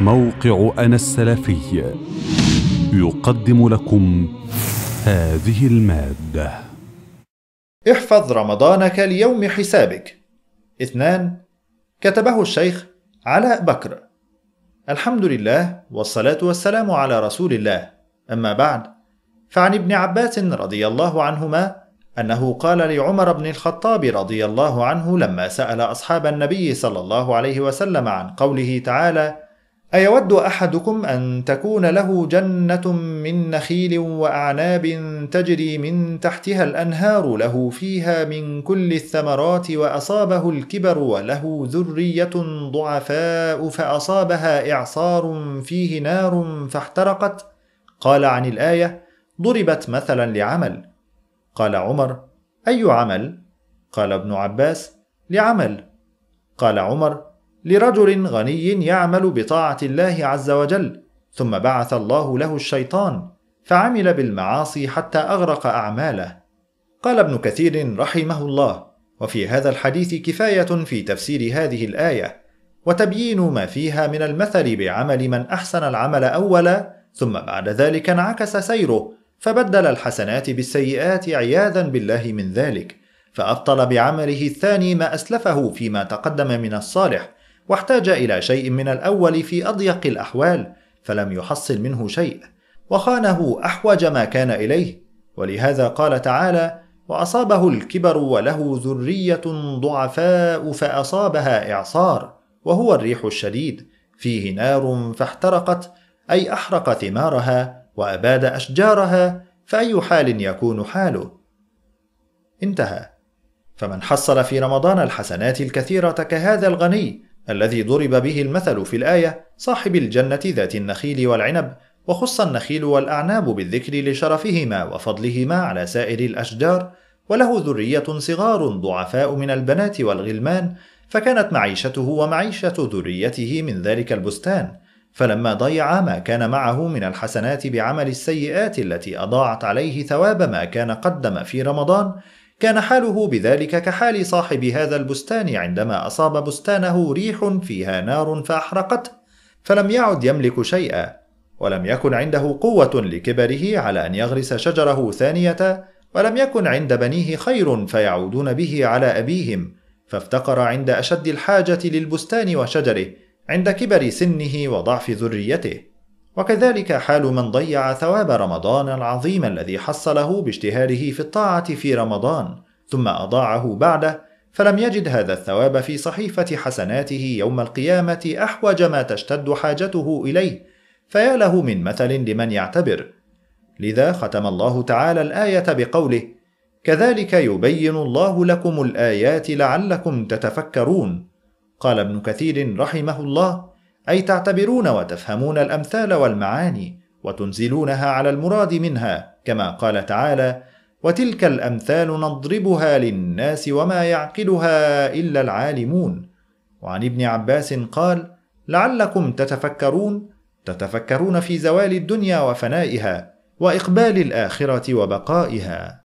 موقع أنا السلفي يقدم لكم هذه المادة احفظ رمضانك ليوم حسابك اثنان كتبه الشيخ علاء بكر الحمد لله والصلاة والسلام على رسول الله أما بعد فعن ابن عباس رضي الله عنهما أنه قال لعمر بن الخطاب رضي الله عنه لما سأل أصحاب النبي صلى الله عليه وسلم عن قوله تعالى أيود أحدكم أن تكون له جنة من نخيل وأعناب تجري من تحتها الأنهار له فيها من كل الثمرات وأصابه الكبر وله ذرية ضعفاء فأصابها إعصار فيه نار فاحترقت؟ قال عن الآية: ضربت مثلا لعمل. قال عمر: أي عمل؟ قال ابن عباس: لعمل. قال عمر: لرجل غني يعمل بطاعة الله عز وجل، ثم بعث الله له الشيطان، فعمل بالمعاصي حتى أغرق أعماله. قال ابن كثير رحمه الله: وفي هذا الحديث كفاية في تفسير هذه الآية، وتبيين ما فيها من المثل بعمل من أحسن العمل أولا، ثم بعد ذلك انعكس سيره، فبدل الحسنات بالسيئات عياذا بالله من ذلك، فأبطل بعمله الثاني ما أسلفه فيما تقدم من الصالح، واحتاج إلى شيء من الأول في أضيق الأحوال فلم يحصل منه شيء وخانه أحوج ما كان إليه ولهذا قال تعالى وأصابه الكبر وله ذرية ضعفاء فأصابها إعصار وهو الريح الشديد فيه نار فاحترقت أي أحرق ثمارها وأباد أشجارها فأي حال يكون حاله انتهى فمن حصل في رمضان الحسنات الكثيرة كهذا الغني الذي ضرب به المثل في الآية صاحب الجنة ذات النخيل والعنب وخص النخيل والأعناب بالذكر لشرفهما وفضلهما على سائر الأشجار وله ذرية صغار ضعفاء من البنات والغلمان فكانت معيشته ومعيشة ذريته من ذلك البستان فلما ضيع ما كان معه من الحسنات بعمل السيئات التي أضاعت عليه ثواب ما كان قدم في رمضان كان حاله بذلك كحال صاحب هذا البستان عندما أصاب بستانه ريح فيها نار فأحرقته فلم يعد يملك شيئا ولم يكن عنده قوة لكبره على أن يغرس شجره ثانية ولم يكن عند بنيه خير فيعودون به على أبيهم فافتقر عند أشد الحاجة للبستان وشجره عند كبر سنه وضعف ذريته وكذلك حال من ضيع ثواب رمضان العظيم الذي حصله باجتهاده في الطاعة في رمضان ثم أضاعه بعده فلم يجد هذا الثواب في صحيفة حسناته يوم القيامة أحوج ما تشتد حاجته إليه فيا له من مثل لمن يعتبر لذا ختم الله تعالى الآية بقوله كذلك يبين الله لكم الآيات لعلكم تتفكرون قال ابن كثير رحمه الله اي تعتبرون وتفهمون الامثال والمعاني وتنزلونها على المراد منها كما قال تعالى وتلك الامثال نضربها للناس وما يعقلها الا العالمون وعن ابن عباس قال لعلكم تتفكرون تتفكرون في زوال الدنيا وفنائها واقبال الاخره وبقائها